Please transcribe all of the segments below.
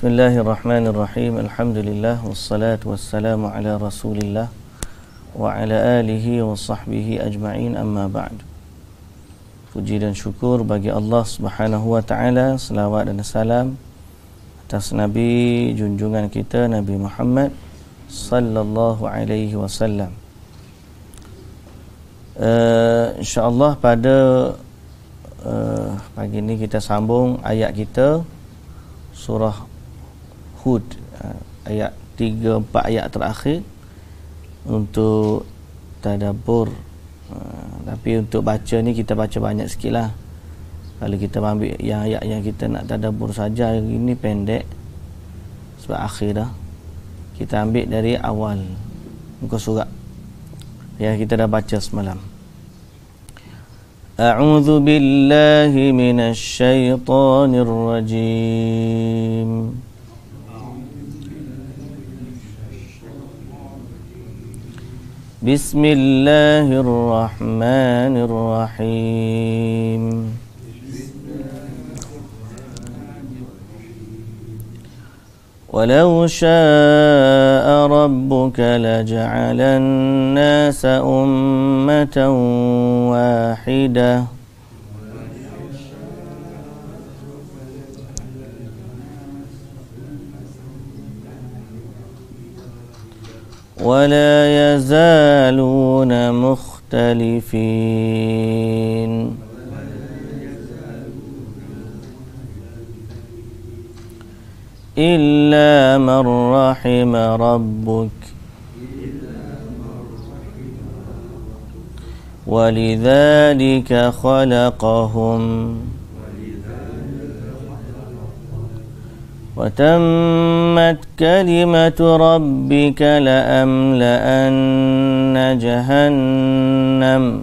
Bismillahirrahmanirrahim. Alhamdulillah wassalatu wassalamu ala Rasulillah wa ala alihi wa sahbihi ajma'in amma ba'd. Puji dan syukur bagi Allah Subhanahu wa taala, selawat dan salam atas nabi junjungan kita Nabi Muhammad sallallahu alaihi wasallam. Uh, insyaallah pada uh, pagi ini kita sambung ayat kita surah Hud uh, ayat 3 4 ayat terakhir untuk tadabbur uh, tapi untuk baca ni kita baca banyak sikitlah kalau kita ambil yang ayat yang kita nak tadabbur saja ini pendek sebab akhir dah kita ambil dari awal muka surat yang kita dah baca semalam أعوذ بالله من الشيطان الرجيم بسم الله الرحمن الرحيم ولو شاء ربك لجعل الناس أمة واحدة ولا يزالون مختلفين إلا من رحم ربك ولذلك خلقهم وتمت كلمة ربك لأملأن جهنم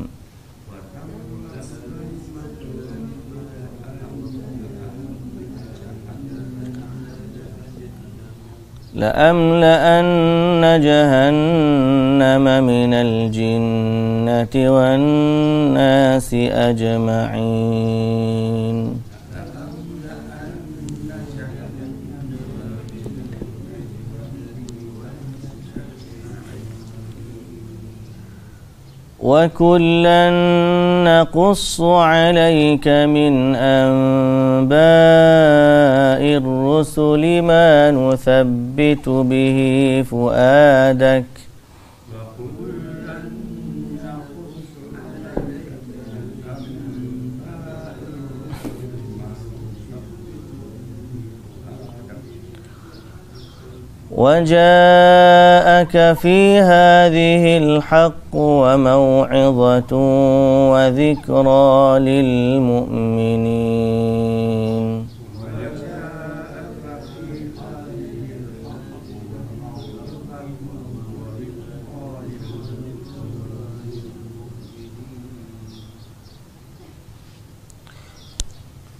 لأملأن جهنم من الجنة والناس أجمعين وكلا نقص عليك من انباء الرسل ما نثبت به فؤادك وجاءك في هذه الحق وموعظة وذكرى للمؤمنين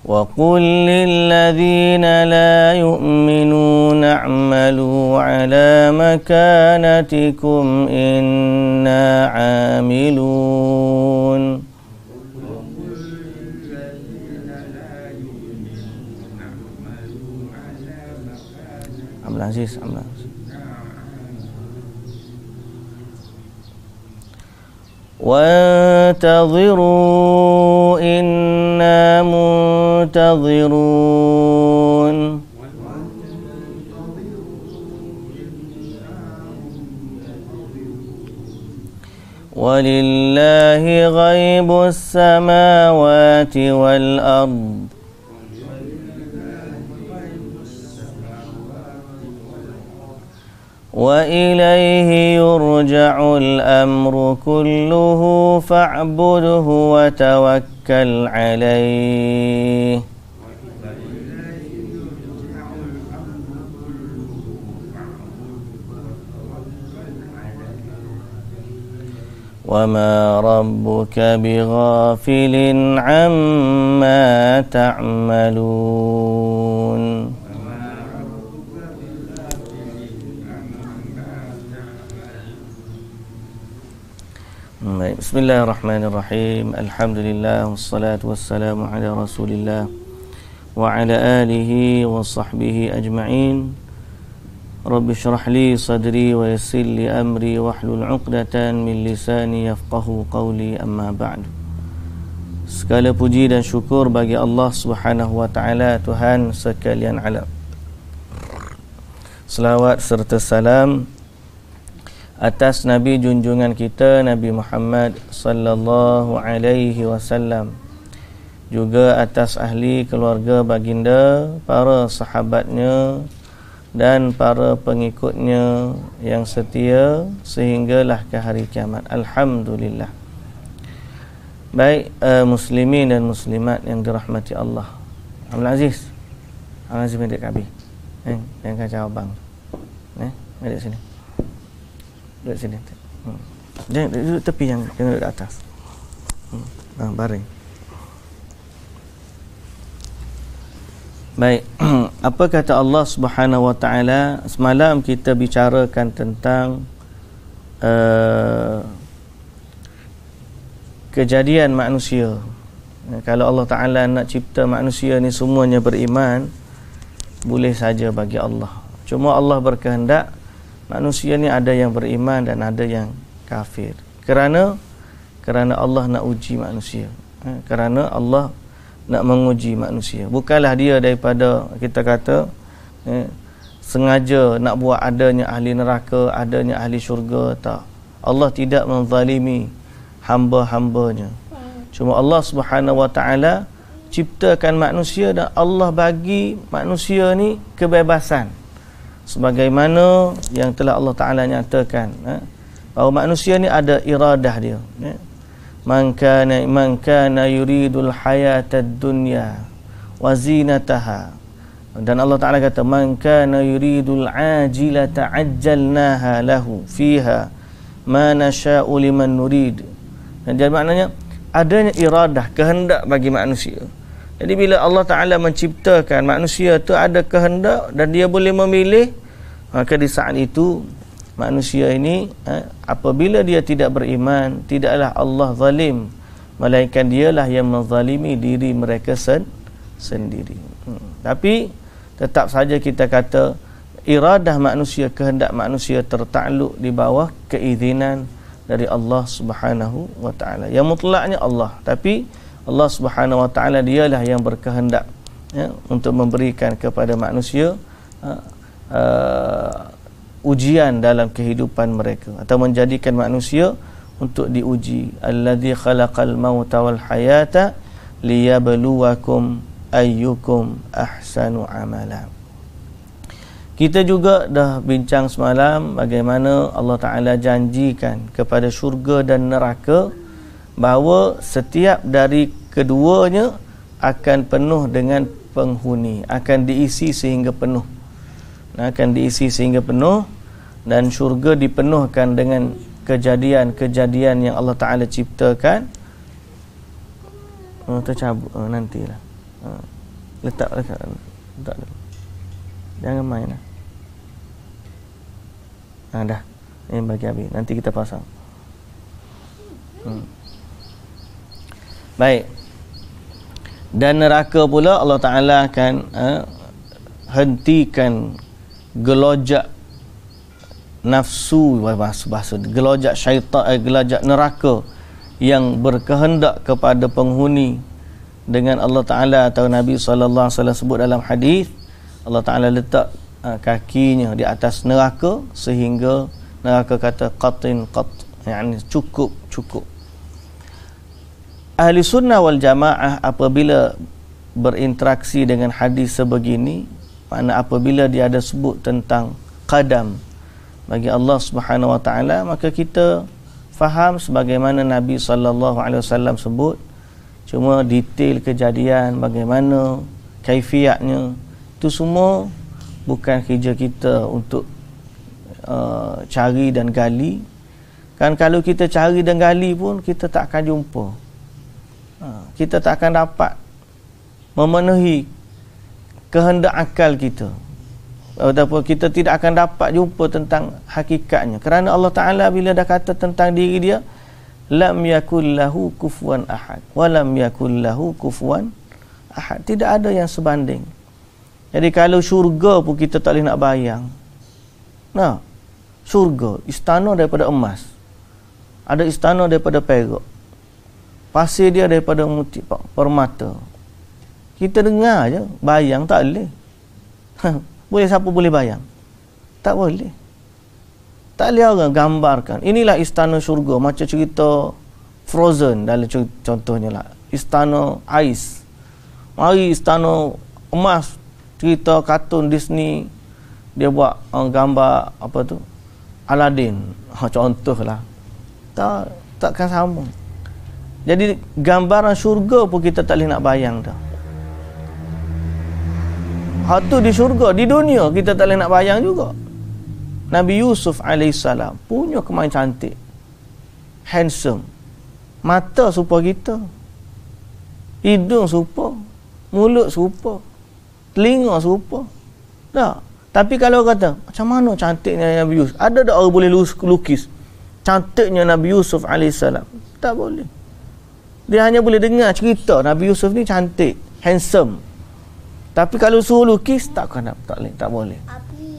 وقل للذين لا يؤمنون اعملوا على مكانتكم إنا عاملون عبد العزيز عبد العزيز وانتظروا إنا منتظرون ولله غيب السماوات والأرض وإليه يرجع الأمر كله فاعبده وتوكل عليه وما ربك بغافل عما تعملون Baik. Bismillahirrahmanirrahim. Alhamdulillah wassalatu wassalamu ala Rasulillah wa ala alihi wa sahbihi ajma'in. Rabbi shrah li sadri wa yassir li amri wahlul 'uqdatan min lisani yafqahu qawli amma ba'd. Segala puji dan syukur bagi Allah Subhanahu wa taala Tuhan sekalian alam. Selawat serta salam atas nabi junjungan kita Nabi Muhammad sallallahu alaihi wasallam juga atas ahli keluarga baginda para sahabatnya dan para pengikutnya yang setia sehinggalah ke hari kiamat alhamdulillah baik uh, muslimin dan muslimat yang dirahmati Allah Abdul Aziz Abdul Aziz bin Dekabi eh, yang kacau bang, eh, balik sini duduk sini. Hmm. Jangan duduk tepi yang jangan duduk atas. Hmm. Ah, baring. Baik, apa kata Allah Subhanahu Wa Taala semalam kita bicarakan tentang uh, kejadian manusia. Ya, kalau Allah Taala nak cipta manusia ni semuanya beriman, boleh saja bagi Allah. Cuma Allah berkehendak manusia ni ada yang beriman dan ada yang kafir kerana kerana Allah nak uji manusia ha, kerana Allah nak menguji manusia bukanlah dia daripada kita kata eh, sengaja nak buat adanya ahli neraka adanya ahli syurga tak Allah tidak menzalimi hamba-hambanya cuma Allah Subhanahu wa taala ciptakan manusia dan Allah bagi manusia ni kebebasan sebagaimana yang telah Allah Taala nyatakan eh, bahawa manusia ni ada iradah dia ya eh. man kana man kana yuridul hayatad dunya wa zinataha dan Allah Taala kata man kana yuridul ajilata ajjalnaha lahu fiha ma nasha'u liman nurid dan jadi maknanya adanya iradah kehendak bagi manusia jadi bila Allah Ta'ala menciptakan manusia tu ada kehendak dan dia boleh memilih, maka di saat itu manusia ini eh, apabila dia tidak beriman, tidaklah Allah zalim. melainkan dialah yang menzalimi diri mereka sen sendiri. Hmm. Tapi tetap saja kita kata iradah manusia, kehendak manusia tertakluk di bawah keizinan dari Allah Subhanahu wa taala. Yang mutlaknya Allah. Tapi Allah Subhanahu Wa Taala dialah yang berkehendak ya, untuk memberikan kepada manusia uh, uh, ujian dalam kehidupan mereka atau menjadikan manusia untuk diuji alladhi khalaqal mauta wal hayata liyabluwakum ayyukum ahsanu amala kita juga dah bincang semalam bagaimana Allah Ta'ala janjikan kepada syurga dan neraka bahawa setiap dari keduanya akan penuh dengan penghuni akan diisi sehingga penuh Nah, akan diisi sehingga penuh dan syurga dipenuhkan dengan kejadian-kejadian yang Allah Ta'ala ciptakan uh, tercabut uh, nantilah uh, letak dekat letak jangan main lah uh, dah ini bagi habis nanti kita pasang hmm. Baik. Dan neraka pula Allah Taala akan eh, hentikan gelojak nafsu bahasa, bahasa gelojak syaitan eh, gelojak neraka yang berkehendak kepada penghuni dengan Allah Taala atau Nabi sallallahu alaihi wasallam sebut dalam hadis Allah Taala letak eh, kakinya di atas neraka sehingga neraka kata qatin qat yani cukup cukup ahli sunnah wal jamaah apabila berinteraksi dengan hadis sebegini makna apabila dia ada sebut tentang kadam bagi Allah Subhanahu wa taala maka kita faham sebagaimana Nabi sallallahu alaihi wasallam sebut cuma detail kejadian bagaimana kaifiatnya itu semua bukan kerja kita untuk uh, cari dan gali kan kalau kita cari dan gali pun kita tak akan jumpa Ha, kita tak akan dapat memenuhi kehendak akal kita ataupun kita tidak akan dapat jumpa tentang hakikatnya kerana Allah Taala bila dah kata tentang diri dia lam yakullahu kufuwan ahad wa lam yakullahu kufuwan ahad tidak ada yang sebanding jadi kalau syurga pun kita tak boleh nak bayang nah syurga istana daripada emas ada istana daripada perak Pasir dia daripada muti permata. Kita dengar je, bayang tak boleh. boleh siapa boleh bayang? Tak boleh. Tak boleh orang gambarkan. Inilah istana syurga macam cerita Frozen dalam contohnya lah. Istana ais. Mari istana emas cerita kartun Disney dia buat um, gambar apa tu Aladdin ha, lah, tak takkan sama jadi gambaran syurga pun kita tak boleh nak bayang dah. Hal di syurga, di dunia kita tak boleh nak bayang juga. Nabi Yusuf AS punya kemain cantik. Handsome. Mata serupa kita. Hidung serupa. Mulut serupa. Telinga serupa. Tak. Tapi kalau kata, macam mana cantiknya Nabi Yusuf? Ada tak orang boleh lukis? Cantiknya Nabi Yusuf AS. Tak boleh dia hanya boleh dengar cerita Nabi Yusuf ni cantik, handsome. Tapi kalau suruh lukis tak kena tak boleh, tak boleh. Tapi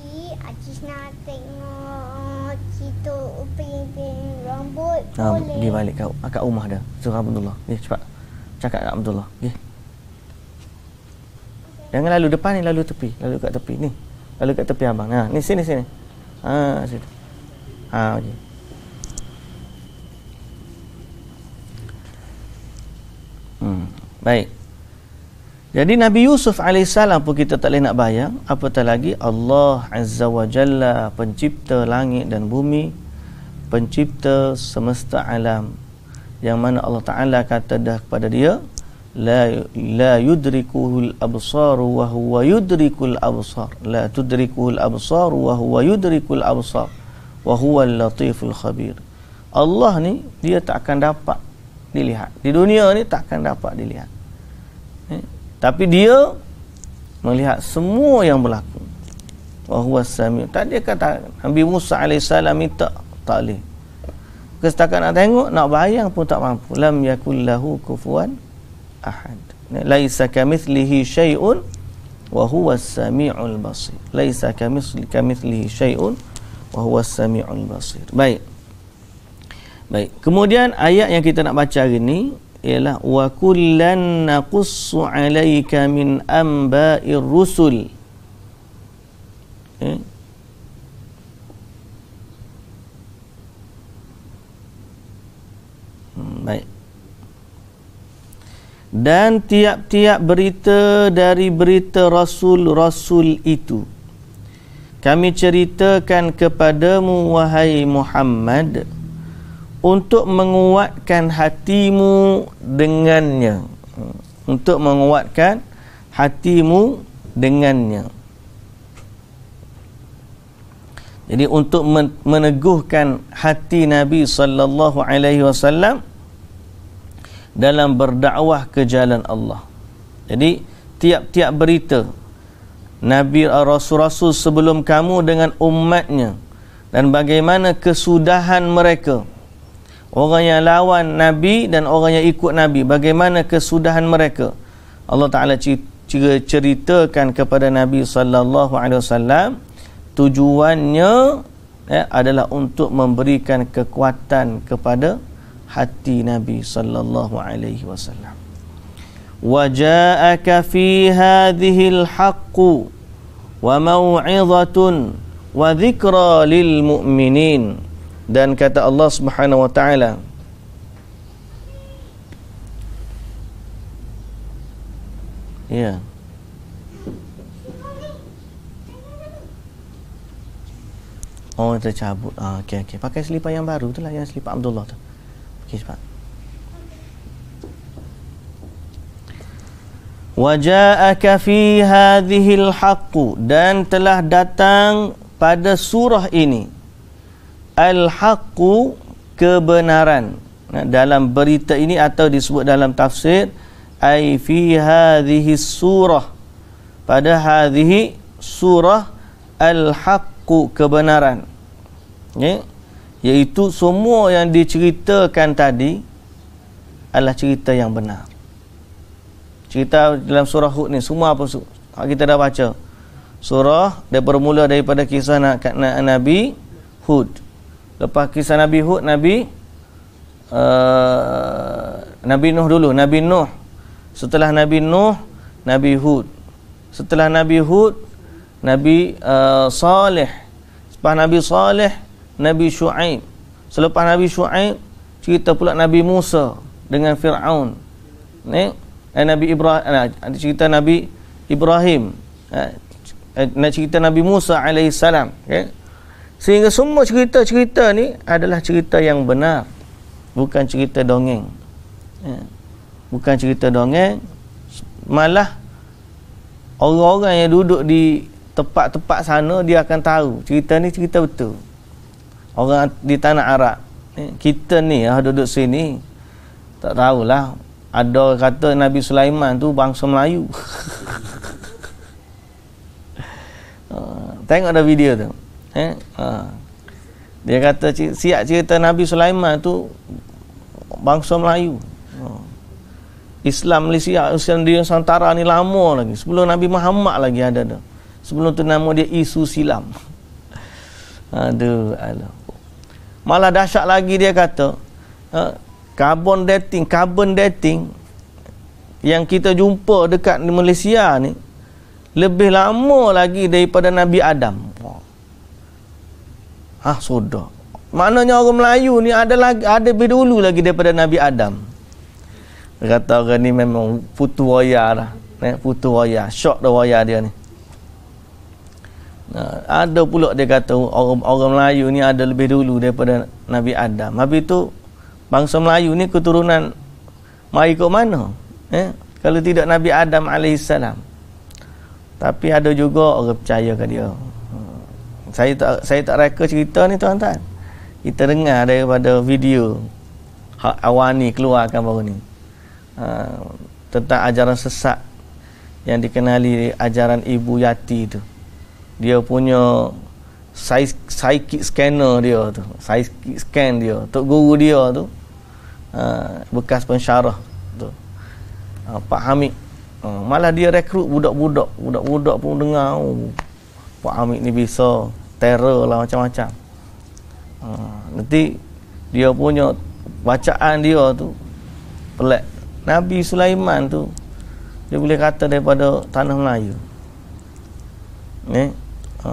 Acisna tengok cerita upin-upin rambut ha, boleh. Pergi balik kau, kat rumah dia. Suruh Abdullah. Ni cepat. Cakap kat Abdullah. Okey. Jangan lalu depan ni lalu tepi, lalu kat tepi ni. Lalu kat tepi abang. Nah, ha, ni sini sini. Ha, situ. Ha, okey. Hmm. Baik. Jadi Nabi Yusuf AS pun kita tak boleh nak bayang Apatah lagi Allah Azza wa Jalla Pencipta langit dan bumi Pencipta semesta alam Yang mana Allah Ta'ala kata dah kepada dia La, la yudrikuhul absar wa huwa yudrikul absar La tudrikuhul absar wa huwa yudrikul absar Wa huwa latiful khabir Allah ni dia tak akan dapat dilihat. Di dunia ni takkan dapat dilihat. Eh? Tapi dia melihat semua yang berlaku. Wahuwa sami. tadi kata Nabi Musa AS minta tak boleh. Kestakat nak tengok, nak bayang pun tak mampu. Lam yakul kufuan ahad. Laisa kamithlihi syai'un wa huwa sami'ul basir. Laisa kamithlihi syai'un wa huwa sami'ul basir. Baik. Baik. Kemudian ayat yang kita nak baca hari ni ialah wa kullan naqussu alayka min amba'ir rusul. Eh? Hmm, baik. Dan tiap-tiap berita dari berita rasul-rasul itu kami ceritakan kepadamu wahai Muhammad. Hmm untuk menguatkan hatimu dengannya untuk menguatkan hatimu dengannya jadi untuk meneguhkan hati Nabi sallallahu alaihi wasallam dalam berdakwah ke jalan Allah jadi tiap-tiap berita Nabi eh, Rasul-Rasul sebelum kamu dengan umatnya dan bagaimana kesudahan mereka orang yang lawan Nabi dan orang yang ikut Nabi bagaimana kesudahan mereka Allah Ta'ala ceritakan kepada Nabi Sallallahu Alaihi Wasallam tujuannya eh, adalah untuk memberikan kekuatan kepada hati Nabi Sallallahu Alaihi Wasallam وجاءك wa هذه wa وموعظة lil mu'minin dan kata Allah Subhanahu wa taala Ya. Oh, tercabut. Ah, okey okey. Pakai selipar yang baru tu lah. yang selipar Abdullah tu. Okey, cepat. Waja'aka fi hadhihi al-haqq dan telah datang pada surah ini al-haqqu kebenaran dalam berita ini atau disebut dalam tafsir ai fi hadhihi surah pada hadhihi surah al-haqqu kebenaran ya iaitu semua yang diceritakan tadi adalah cerita yang benar cerita dalam surah hud ni semua apa sur- kita dah baca surah dia bermula daripada kisah nak, nabi hud Lepas kisah Nabi Hud, Nabi uh, Nabi Nuh dulu, Nabi Nuh. Setelah Nabi Nuh, Nabi Hud. Setelah Nabi Hud, Nabi uh, Saleh. Selepas Nabi Saleh, Nabi Shu'aib. Selepas Nabi Shu'aib, cerita pula Nabi Musa dengan Firaun. Ni eh, Nabi Ibrahim, ada cerita Nabi Ibrahim. Eh, nak eh, cerita Nabi Musa alaihissalam, okey. Sehingga semua cerita-cerita ni adalah cerita yang benar. Bukan cerita dongeng. Ya. Bukan cerita dongeng. Malah orang-orang yang duduk di tempat-tempat sana dia akan tahu cerita ni cerita betul. Orang di tanah Arab. Ya, kita ni yang duduk sini tak tahulah ada kata Nabi Sulaiman tu bangsa Melayu. Ha, tengok dah video tu. Eh? Ha. Dia kata siap cerita Nabi Sulaiman tu bangsa Melayu. Ha. Islam Malaysia usian di Nusantara ni lama lagi. Sebelum Nabi Muhammad lagi ada tu. Sebelum tu nama dia Isu Silam. Aduh, Allah. Malah dahsyat lagi dia kata, ha, carbon dating, carbon dating yang kita jumpa dekat Malaysia ni lebih lama lagi daripada Nabi Adam. Wah. Ha, sudah. Maknanya orang Melayu ni ada lagi, ada lebih dulu lagi daripada Nabi Adam. Kata orang ni memang putu wayar, lah. Eh, putu wayar, Syok dah wayar dia ni. Nah, ada pula dia kata orang, orang Melayu ni ada lebih dulu daripada Nabi Adam. Habis tu bangsa Melayu ni keturunan mari ke mana? Eh, kalau tidak Nabi Adam alaihissalam. Tapi ada juga orang percaya ke dia saya tak saya tak reka cerita ni tuan-tuan kita dengar daripada video ha, awal ni keluarkan baru ni uh, tentang ajaran sesat yang dikenali ajaran ibu yati tu dia punya psychic scanner dia tu psychic scan dia tok guru dia tu uh, bekas pensyarah tu uh, Pak Hamid uh, malah dia rekrut budak-budak budak-budak pun dengar oh, Pak Amik ni bisa terror lah macam-macam ha, nanti dia punya bacaan dia tu pelik Nabi Sulaiman tu dia boleh kata daripada tanah Melayu ni eh? ha.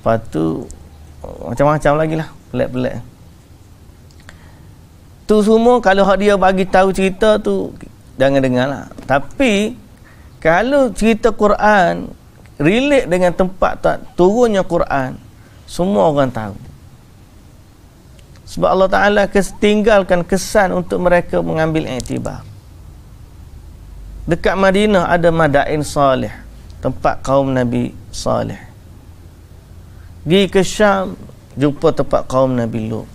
lepas tu macam-macam lagi lah pelik-pelik tu semua kalau hak dia bagi tahu cerita tu jangan dengar lah tapi kalau cerita Quran relate dengan tempat tak turunnya Quran semua orang tahu sebab Allah Ta'ala tinggalkan kesan untuk mereka mengambil iktibar dekat Madinah ada Madain Salih tempat kaum Nabi Salih pergi ke Syam jumpa tempat kaum Nabi Lut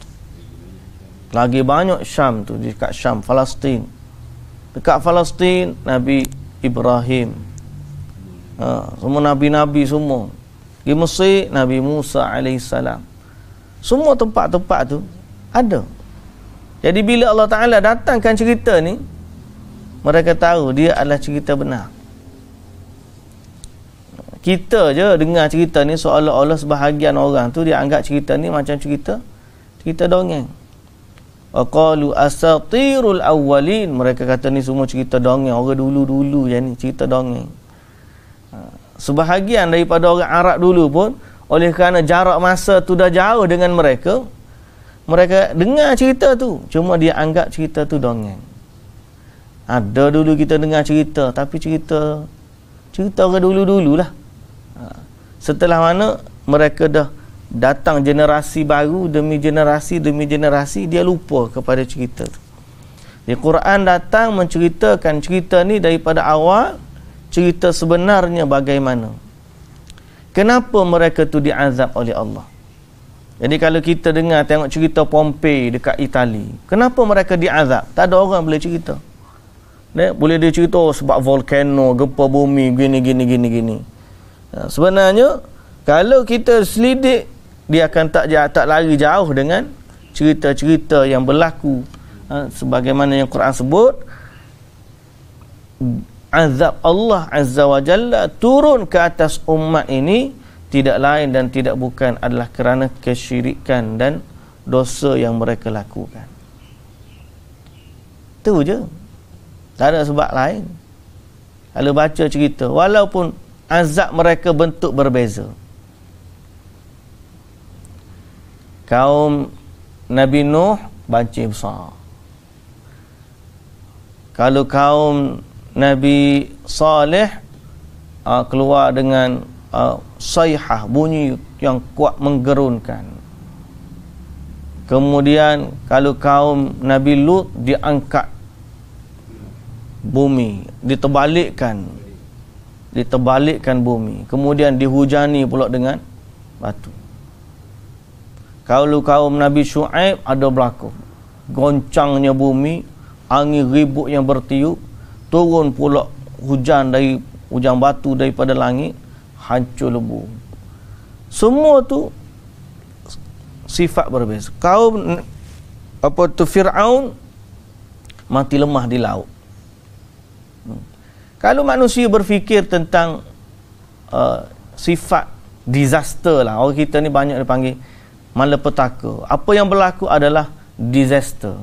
lagi banyak Syam tu dekat Syam Palestin dekat Palestin Nabi Ibrahim ha, Semua Nabi-Nabi semua Di Mesir, Nabi Musa alaihissalam, Semua tempat-tempat tu ada Jadi bila Allah Ta'ala datangkan cerita ni Mereka tahu dia adalah cerita benar kita je dengar cerita ni seolah-olah sebahagian orang tu dia anggap cerita ni macam cerita cerita dongeng. Qalu asatirul awwalin mereka kata ni semua cerita dongeng orang dulu-dulu je ni cerita dongeng. Ha. Sebahagian daripada orang Arab dulu pun Oleh kerana jarak masa tu dah jauh dengan mereka Mereka dengar cerita tu Cuma dia anggap cerita tu dongeng Ada dulu kita dengar cerita Tapi cerita Cerita orang dulu dulu lah. Ha. Setelah mana mereka dah datang generasi baru demi generasi demi generasi dia lupa kepada cerita tu. Di Quran datang menceritakan cerita ni daripada awal cerita sebenarnya bagaimana kenapa mereka tu diazab oleh Allah jadi kalau kita dengar tengok cerita Pompei dekat Itali kenapa mereka diazab tak ada orang boleh cerita boleh dia cerita oh, sebab volcano gempa bumi gini gini gini gini ya, sebenarnya kalau kita selidik dia akan tak jauh tak lari jauh dengan cerita-cerita yang berlaku ha, sebagaimana yang Quran sebut azab Allah Azza wa Jalla turun ke atas umat ini tidak lain dan tidak bukan adalah kerana kesyirikan dan dosa yang mereka lakukan. Itu je. Tak ada sebab lain. Kalau baca cerita, walaupun azab mereka bentuk berbeza. Kaum Nabi Nuh banci besar. Kalau kaum Nabi Saleh uh, keluar dengan uh, sayhah bunyi yang kuat menggerunkan. Kemudian kalau kaum Nabi Lut diangkat bumi, diterbalikkan diterbalikkan bumi. Kemudian dihujani pula dengan batu. Kalau kaum Nabi Shu'aib ada berlaku. Goncangnya bumi, angin ribut yang bertiup turun pula hujan dari hujan batu daripada langit hancur lebur semua tu sifat berbeza kaum apa tu Firaun mati lemah di laut hmm. kalau manusia berfikir tentang uh, sifat disaster lah orang kita ni banyak dipanggil malapetaka apa yang berlaku adalah disaster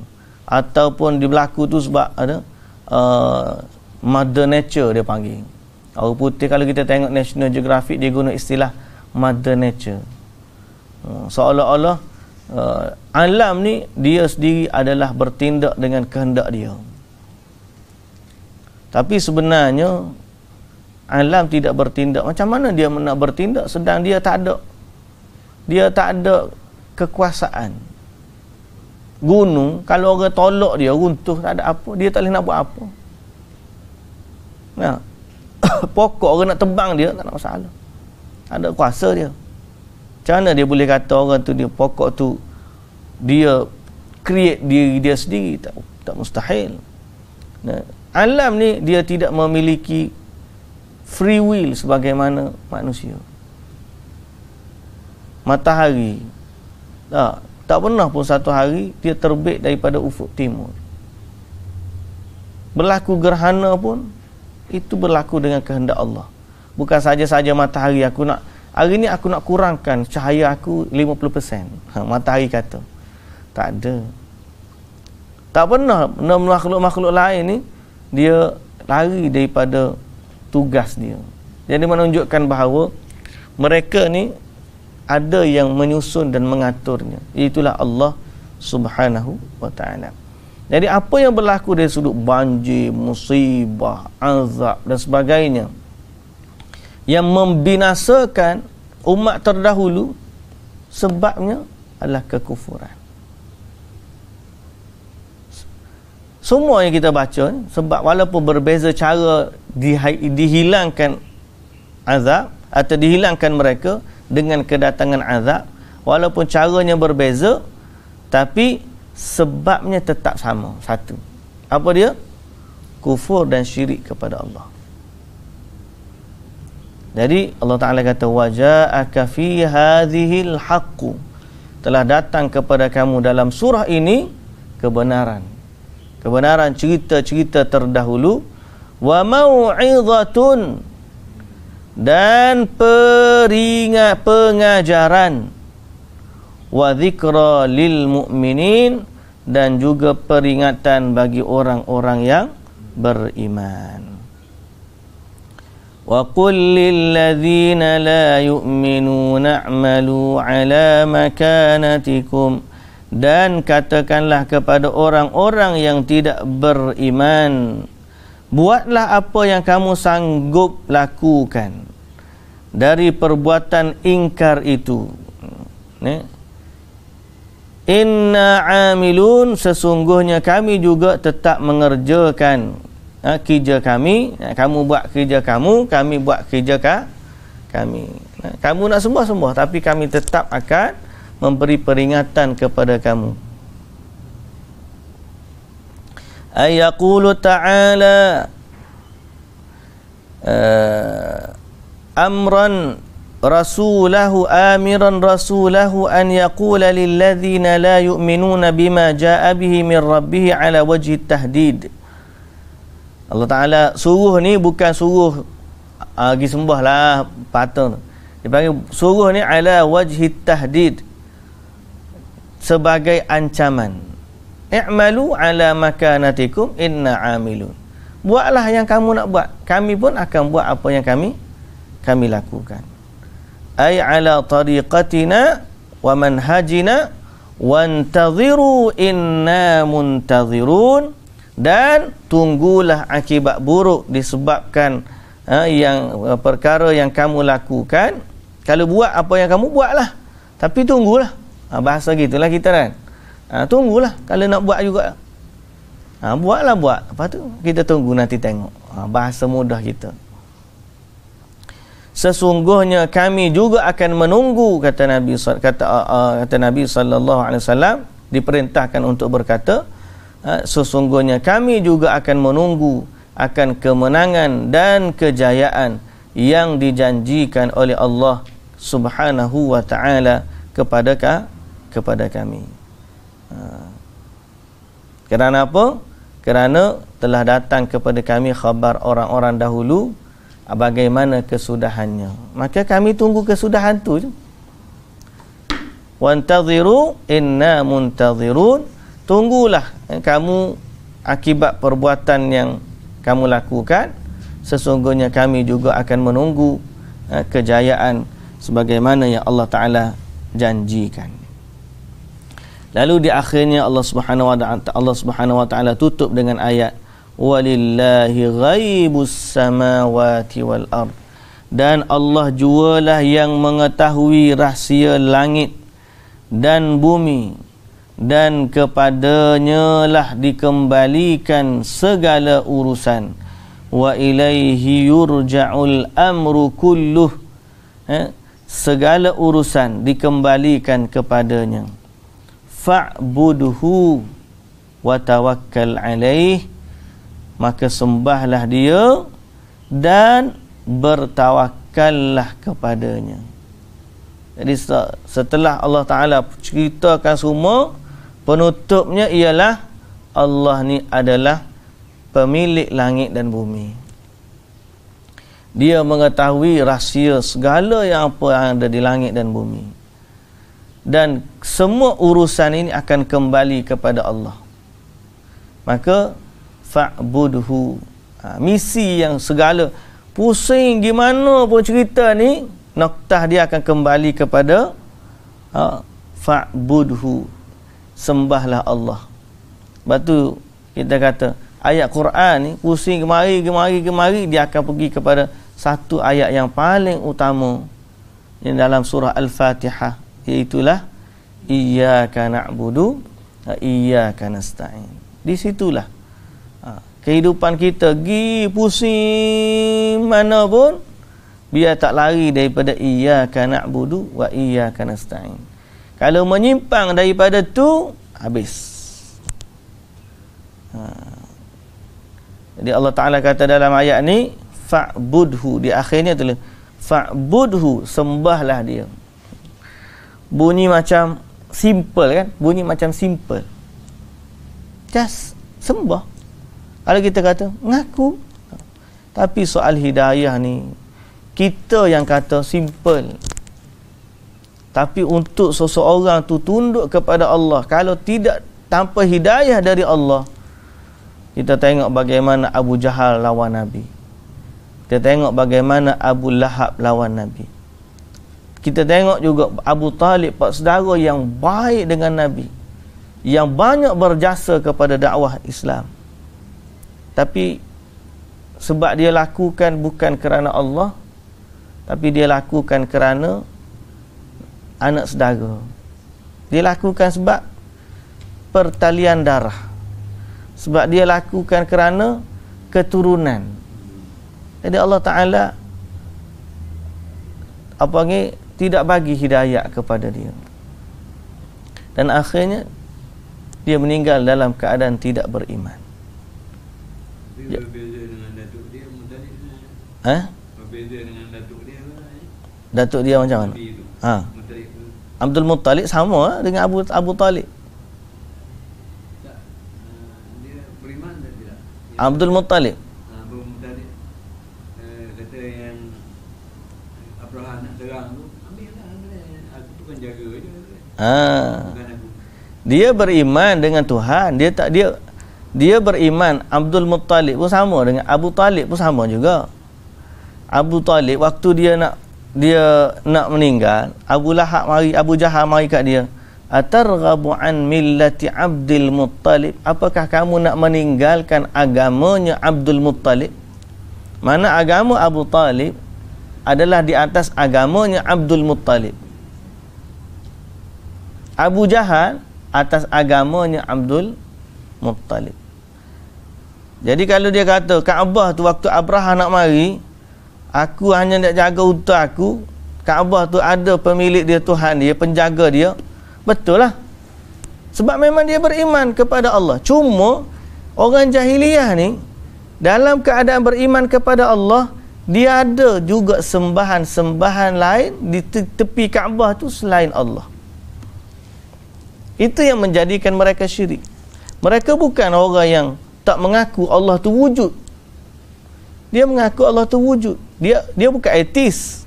ataupun diberlaku tu sebab ada Uh, mother nature dia panggil. Orang putih kalau kita tengok National Geographic dia guna istilah mother nature. Hmm, seolah-olah uh, alam ni dia sendiri adalah bertindak dengan kehendak dia. Tapi sebenarnya alam tidak bertindak. Macam mana dia nak bertindak sedang dia tak ada dia tak ada kekuasaan gunung kalau orang tolak dia runtuh tak ada apa dia tak boleh nak buat apa Nah, pokok orang nak tebang dia tak ada masalah tak ada kuasa dia macam mana dia boleh kata orang tu dia pokok tu dia create diri dia sendiri tak, tak mustahil Nah, alam ni dia tidak memiliki free will sebagaimana manusia matahari tak tak pernah pun satu hari dia terbit daripada ufuk timur berlaku gerhana pun itu berlaku dengan kehendak Allah bukan saja-saja matahari aku nak hari ni aku nak kurangkan cahaya aku 50% ha, matahari kata tak ada tak pernah makhluk-makhluk lain ni dia lari daripada tugas dia jadi menunjukkan bahawa mereka ni ada yang menyusun dan mengaturnya itulah Allah Subhanahu wa taala jadi apa yang berlaku dari sudut banjir musibah azab dan sebagainya yang membinasakan umat terdahulu sebabnya adalah kekufuran semua yang kita baca sebab walaupun berbeza cara di, dihilangkan azab atau dihilangkan mereka dengan kedatangan azab walaupun caranya berbeza tapi sebabnya tetap sama satu apa dia kufur dan syirik kepada Allah jadi Allah Taala kata waja'aka fi hadhil haqqu telah datang kepada kamu dalam surah ini kebenaran kebenaran cerita-cerita terdahulu wa mau'izatun dan peringat pengajaran wa dhikra lil mu'minin dan juga peringatan bagi orang-orang yang beriman wa qul lil ladzina la yu'minuna a'malu 'ala makanatikum dan katakanlah kepada orang-orang yang tidak beriman Buatlah apa yang kamu sanggup lakukan dari perbuatan ingkar itu. Ne? Inna amilun sesungguhnya kami juga tetap mengerjakan ha, kerja kami. Ha, kamu buat kerja kamu, kami buat kerja ka, kami. Ha, kamu nak semua semua, tapi kami tetap akan memberi peringatan kepada kamu. أن يقول تعالى أمرا رسوله آمرا رسوله أن يقول للذين لا يؤمنون بما جاء به من ربه على وجه Allah Ta'ala suruh ni bukan suruh pergi ah, uh, sembah lah patung dia panggil suruh ni ala wajhi tahdid sebagai ancaman i'malu ala makanatikum inna amilun buatlah yang kamu nak buat kami pun akan buat apa yang kami kami lakukan ay ala tariqatina wa manhajina antaziru inna muntazirun dan tunggulah akibat buruk disebabkan ha, yang eh, perkara yang kamu lakukan kalau buat apa yang kamu buatlah tapi tunggulah ha, bahasa gitulah kita kan ha, tunggulah kalau nak buat juga ha, buatlah buat lepas tu kita tunggu nanti tengok ha, bahasa mudah kita sesungguhnya kami juga akan menunggu kata Nabi kata uh, uh, kata Nabi saw. diperintahkan untuk berkata ha, sesungguhnya kami juga akan menunggu akan kemenangan dan kejayaan yang dijanjikan oleh Allah Subhanahu wa taala kepada kami Ha. Kerana apa? Kerana telah datang kepada kami khabar orang-orang dahulu bagaimana kesudahannya. Maka kami tunggu kesudahan tu je. Wantaziru inna muntazirun. Tunggulah eh, kamu akibat perbuatan yang kamu lakukan. Sesungguhnya kami juga akan menunggu eh, kejayaan sebagaimana yang Allah Ta'ala janjikan. Lalu di akhirnya Allah Subhanahu wa taala Allah Subhanahu wa taala tutup dengan ayat walillahi ghaibus samawati wal ard dan Allah jualah yang mengetahui rahsia langit dan bumi dan kepadanya lah dikembalikan segala urusan wa ilaihi yurja'ul amru kulluh eh? segala urusan dikembalikan kepadanya fa'budhu wa tawakkal alaih maka sembahlah dia dan bertawakkallah kepadanya jadi setelah Allah taala ceritakan semua penutupnya ialah Allah ni adalah pemilik langit dan bumi dia mengetahui rahsia segala yang apa yang ada di langit dan bumi dan semua urusan ini akan kembali kepada Allah maka fa'budhu ha, misi yang segala pusing gimana pun cerita ni noktah dia akan kembali kepada ha, fa'budhu sembahlah Allah lepas tu kita kata ayat Quran ni pusing kemari kemari kemari dia akan pergi kepada satu ayat yang paling utama yang dalam surah Al-Fatihah Iaitulah Iyaka na'budu Iyaka nasta'in Di situlah ha, Kehidupan kita pergi pusing mana pun Biar tak lari daripada Iyaka na'budu wa Iyaka nasta'in Kalau menyimpang daripada tu Habis ha. Jadi Allah Ta'ala kata dalam ayat ni Fa'budhu Di akhirnya tu lah, Fa'budhu Sembahlah dia bunyi macam simple kan bunyi macam simple just sembah kalau kita kata mengaku, tapi soal hidayah ni kita yang kata simple tapi untuk seseorang tu tunduk kepada Allah kalau tidak tanpa hidayah dari Allah kita tengok bagaimana Abu Jahal lawan Nabi kita tengok bagaimana Abu Lahab lawan Nabi kita tengok juga Abu Talib pak saudara yang baik dengan Nabi yang banyak berjasa kepada dakwah Islam tapi sebab dia lakukan bukan kerana Allah tapi dia lakukan kerana anak saudara dia lakukan sebab pertalian darah sebab dia lakukan kerana keturunan jadi Allah Ta'ala apa ni tidak bagi hidayah kepada dia dan akhirnya dia meninggal dalam keadaan tidak beriman dia ya. berbeza dengan datuk dia mudah ha? berbeza dengan datuk dia mudah datuk dia macam mana ha. Abdul Muttalib sama eh, dengan Abu Abu Talib eh, Abdul Muttalib Ha. Dia beriman dengan Tuhan, dia tak dia dia beriman Abdul Muttalib pun sama dengan Abu Talib pun sama juga. Abu Talib waktu dia nak dia nak meninggal, Abu Lahab mari, Abu Jahal mari kat dia. Atar an millati Abdul Mutalib. Apakah kamu nak meninggalkan agamanya Abdul Mutalib? Mana agama Abu Talib adalah di atas agamanya Abdul Mutalib. Abu Jahal atas agamanya Abdul Muttalib. Jadi kalau dia kata Kaabah tu waktu Abraha nak mari, aku hanya nak jaga unta aku, Kaabah tu ada pemilik dia Tuhan dia, penjaga dia. Betul lah. Sebab memang dia beriman kepada Allah. Cuma orang jahiliyah ni dalam keadaan beriman kepada Allah, dia ada juga sembahan-sembahan lain di tepi Kaabah tu selain Allah. Itu yang menjadikan mereka syirik. Mereka bukan orang yang tak mengaku Allah tu wujud. Dia mengaku Allah tu wujud. Dia dia bukan etis.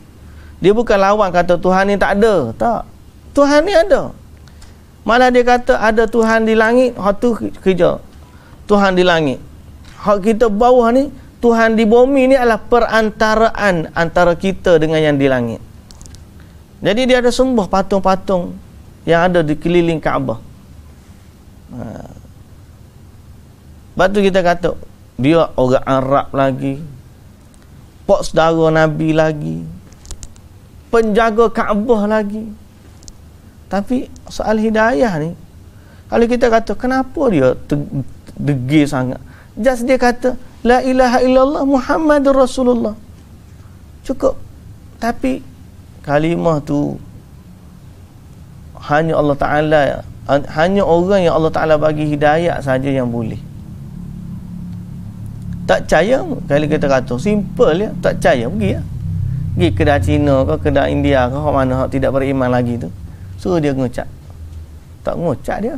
Dia bukan lawan kata Tuhan ni tak ada. Tak. Tuhan ni ada. Malah dia kata ada Tuhan di langit, hak tu kerja. Tuhan di langit. Hak kita bawah ni, Tuhan di bumi ni adalah perantaraan antara kita dengan yang di langit. Jadi dia ada sembuh patung-patung yang ada di keliling Kaabah. Ha. Lepas tu kita kata, dia orang Arab lagi. Pak saudara Nabi lagi. Penjaga Kaabah lagi. Tapi soal hidayah ni, kalau kita kata, kenapa dia degil sangat? Just dia kata, La ilaha illallah Muhammad Rasulullah. Cukup. Tapi kalimah tu hanya Allah Taala hanya orang yang Allah Taala bagi hidayah saja yang boleh tak percaya kali kita kata simple ya tak percaya pergi ya pergi kedai Cina ke kedai India ke hok mana hok tidak beriman lagi tu suruh dia ngocak tak ngocak dia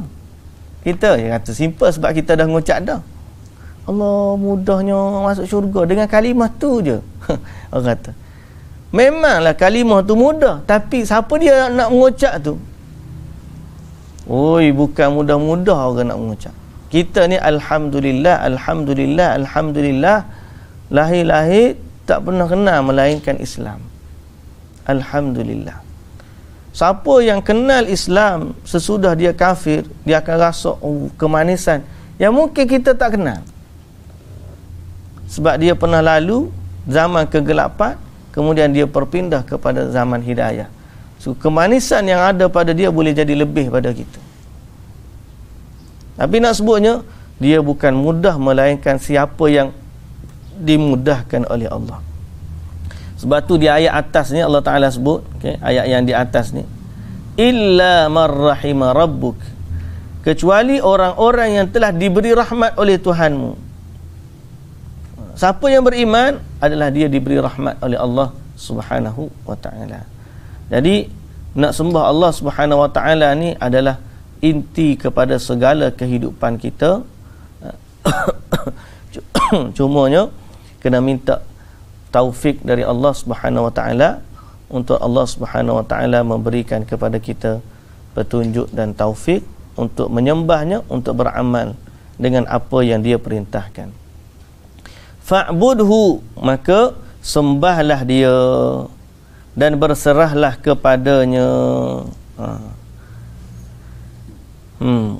kita dia kata simple sebab kita dah ngocak dah Allah mudahnya masuk syurga dengan kalimah tu je orang kata memanglah kalimah tu mudah tapi siapa dia nak, nak mengocak tu Ui, bukan mudah-mudah orang nak mengucap. Kita ni Alhamdulillah, Alhamdulillah, Alhamdulillah. Lahir-lahir tak pernah kenal melainkan Islam. Alhamdulillah. Siapa yang kenal Islam sesudah dia kafir, dia akan rasa oh, kemanisan. Yang mungkin kita tak kenal. Sebab dia pernah lalu zaman kegelapan, kemudian dia berpindah kepada zaman hidayah so, kemanisan yang ada pada dia boleh jadi lebih pada kita tapi nak sebutnya dia bukan mudah melainkan siapa yang dimudahkan oleh Allah sebab tu di ayat atas ni Allah Ta'ala sebut okay, ayat yang di atas ni illa marrahima rabbuk kecuali orang-orang yang telah diberi rahmat oleh Tuhanmu siapa yang beriman adalah dia diberi rahmat oleh Allah Subhanahu wa ta'ala jadi nak sembah Allah Subhanahu Wa Taala ni adalah inti kepada segala kehidupan kita. Cuma Cumanya kena minta taufik dari Allah Subhanahu Wa Taala untuk Allah Subhanahu Wa Taala memberikan kepada kita petunjuk dan taufik untuk menyembahnya untuk beramal dengan apa yang dia perintahkan. Fa'budhu maka sembahlah dia dan berserahlah kepadanya. Ha. Hmm.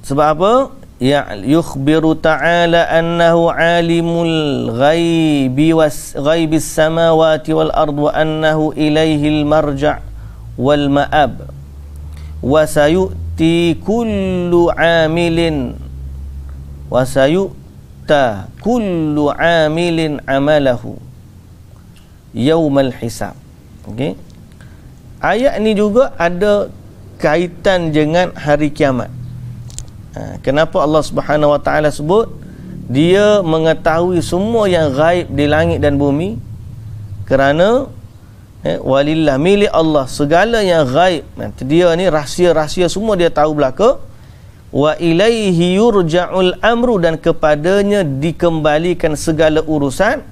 Sebab apa? Ya yukhbiru ta'ala annahu alimul ghaibi was ghaibis samawati wal ard wa annahu ilayhil marja' wal ma'ab. Wa sayu'ti kullu 'amilin wa sayu'ta kullu 'amilin 'amalahu yaumal hisab okey ayat ni juga ada kaitan dengan hari kiamat ha, kenapa Allah Subhanahu wa taala sebut dia mengetahui semua yang gaib di langit dan bumi kerana eh, walillah milik Allah segala yang gaib dia ni rahsia-rahsia semua dia tahu belaka wa ilaihi yurja'ul amru dan kepadanya dikembalikan segala urusan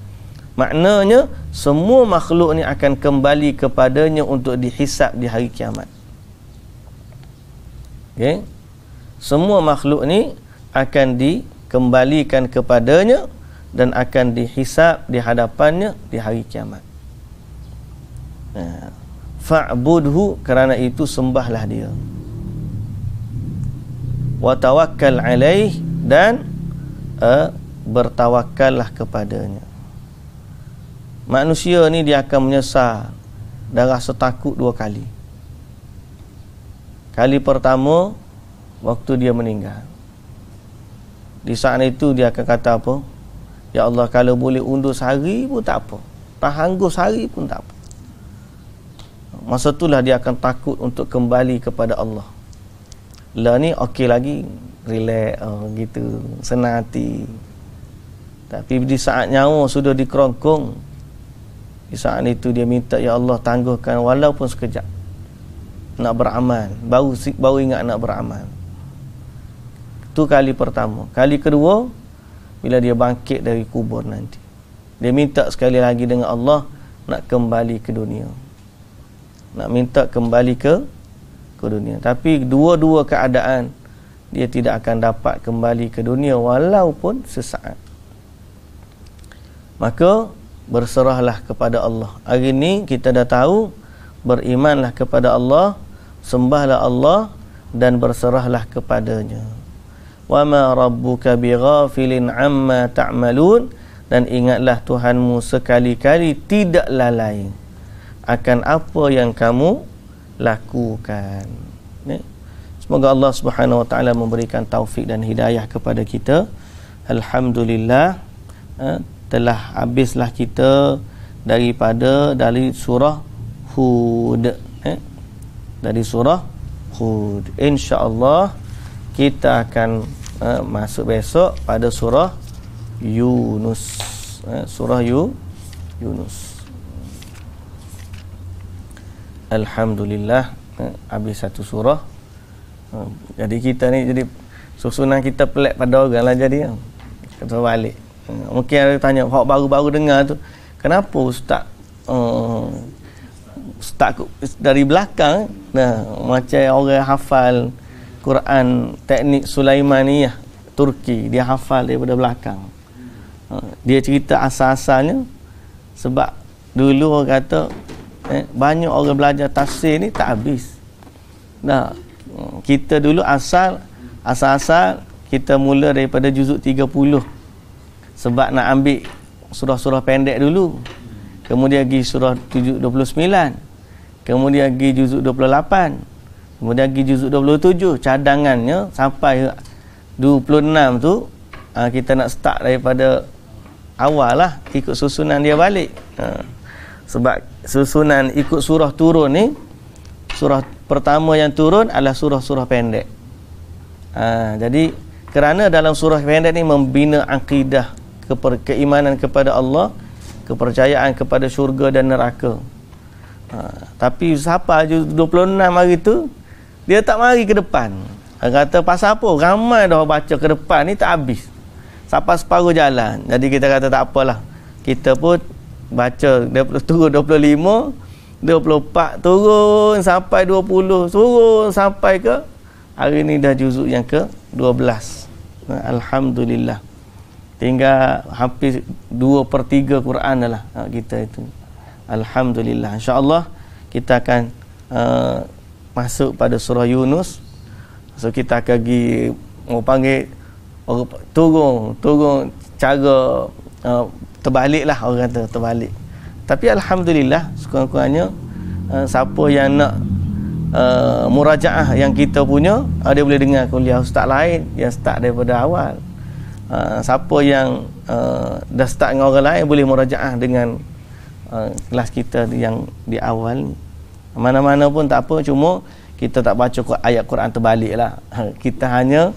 maknanya semua makhluk ni akan kembali kepadanya untuk dihisap di hari kiamat okay? semua makhluk ni akan dikembalikan kepadanya dan akan dihisap di hadapannya di hari kiamat nah. Ha. fa'budhu kerana itu sembahlah dia wa tawakkal alaih dan uh, bertawakkallah kepadanya manusia ni dia akan menyesal dan rasa takut dua kali. Kali pertama waktu dia meninggal. Di saat itu dia akan kata apa? Ya Allah kalau boleh undur sehari pun tak apa. Tak hanggus sehari pun tak apa. Masa itulah dia akan takut untuk kembali kepada Allah. Lah ni okey lagi, relax oh, gitu, senang hati. Tapi di saat nyawa sudah dikerongkong, di saat itu dia minta Ya Allah tangguhkan walaupun sekejap Nak beramal Baru, baru ingat nak beramal Itu kali pertama Kali kedua Bila dia bangkit dari kubur nanti Dia minta sekali lagi dengan Allah Nak kembali ke dunia Nak minta kembali ke ke dunia Tapi dua-dua keadaan Dia tidak akan dapat kembali ke dunia Walaupun sesaat Maka berserahlah kepada Allah. Hari ini kita dah tahu berimanlah kepada Allah, sembahlah Allah dan berserahlah kepadanya. Wa ma rabbuka bighafilin amma ta'malun dan ingatlah Tuhanmu sekali-kali tidak lalai akan apa yang kamu lakukan. Ya. Semoga Allah Subhanahu wa taala memberikan taufik dan hidayah kepada kita. Alhamdulillah. Ha telah habislah kita daripada dari surah Hud eh? dari surah Hud insyaallah kita akan eh, masuk besok pada surah Yunus eh, surah Yu, Yunus Alhamdulillah eh, habis satu surah eh, jadi kita ni jadi susunan kita pelak pada orang lah jadi kita balik Mungkin ada tanya Hawk baru-baru dengar tu Kenapa ustaz um, Ustaz dari belakang nah, Macam orang hafal Quran teknik Sulaimaniyah Turki Dia hafal daripada belakang eh, Dia cerita asal-asalnya Sebab dulu orang kata eh, Banyak orang belajar tafsir ni tak habis Nah, kita dulu asal Asal-asal kita mula daripada juzuk 30 sebab nak ambil surah-surah pendek dulu kemudian pergi surah 29 kemudian pergi juzuk 28 kemudian pergi juzuk 27 cadangannya sampai 26 tu ah, kita nak start daripada awal lah ikut susunan dia balik ha. sebab susunan ikut surah turun ni surah pertama yang turun adalah surah-surah pendek ha, jadi kerana dalam surah pendek ni membina akidah keper, keimanan kepada Allah kepercayaan kepada syurga dan neraka ha, tapi siapa je 26 hari tu dia tak mari ke depan dia kata pasal apa ramai dah baca ke depan ni tak habis sampai separuh jalan jadi kita kata tak apalah kita pun baca turun 25 24 turun sampai 20 turun sampai ke hari ni dah juzuk yang ke 12 ha, Alhamdulillah Tinggal hampir dua per tiga Quran adalah ha, kita itu. Alhamdulillah. InsyaAllah kita akan uh, masuk pada surah Yunus. So kita akan pergi, orang panggil, turun, turun cara uh, terbalik lah orang kata terbalik. Tapi Alhamdulillah sekurang-kurangnya uh, siapa yang nak uh, murajaah yang kita punya, uh, dia boleh dengar kuliah ustaz lain yang start daripada awal uh, siapa yang uh, dah start dengan orang lain boleh murajaah dengan uh, kelas kita yang di awal ni. Mana-mana pun tak apa cuma kita tak baca ayat Quran terbalik lah. Ha, kita hanya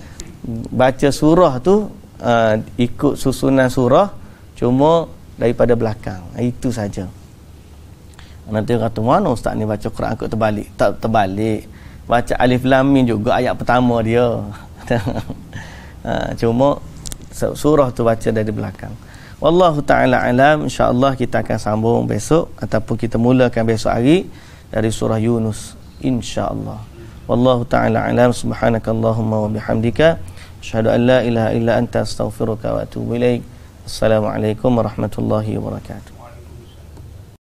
baca surah tu uh, ikut susunan surah cuma daripada belakang. Ha, itu saja. Nanti orang kata mana ustaz ni baca Quran kot terbalik. Tak terbalik. Baca Alif Lam Mim juga ayat pertama dia. uh, cuma surah tu baca dari belakang. Wallahu taala alam insyaallah kita akan sambung besok ataupun kita mulakan besok hari dari surah Yunus insyaallah. Wallahu taala alam subhanakallahumma wa bihamdika asyhadu an la ilaha illa anta astaghfiruka wa atubu ilaik. Assalamualaikum warahmatullahi wabarakatuh.